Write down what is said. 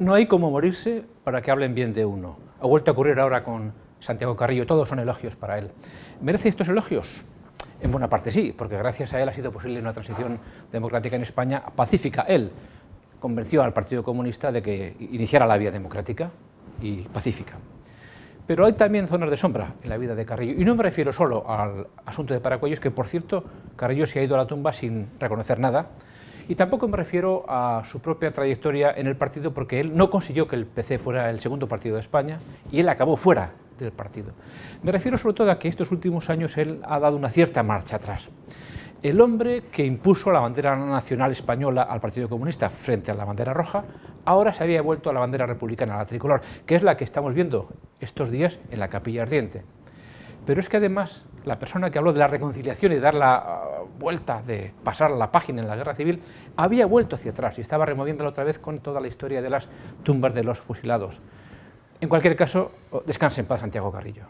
no hay cómo morirse para que hablen bien de uno. Ha vuelto a ocurrir ahora con Santiago Carrillo, todos son elogios para él. ¿Merece estos elogios? En buena parte sí, porque gracias a él ha sido posible una transición democrática en España pacífica. Él convenció al Partido Comunista de que iniciara la vía democrática y pacífica. Pero hay también zonas de sombra en la vida de Carrillo. Y no me refiero solo al asunto de Paracuellos, que por cierto, Carrillo se ha ido a la tumba sin reconocer nada, y tampoco me refiero a su propia trayectoria en el partido porque él no consiguió que el PC fuera el segundo partido de España y él acabó fuera del partido. Me refiero sobre todo a que estos últimos años él ha dado una cierta marcha atrás. El hombre que impuso la bandera nacional española al Partido Comunista frente a la bandera roja, ahora se había vuelto a la bandera republicana, a la tricolor, que es la que estamos viendo estos días en la capilla ardiente. Pero es que además la persona que habló de la reconciliación y dar la ah, vuelta de pasar la página en la guerra civil, había vuelto hacia atrás y estaba removiéndola otra vez con toda la historia de las tumbas de los fusilados. En cualquier caso, oh, descanse en paz Santiago Carrillo.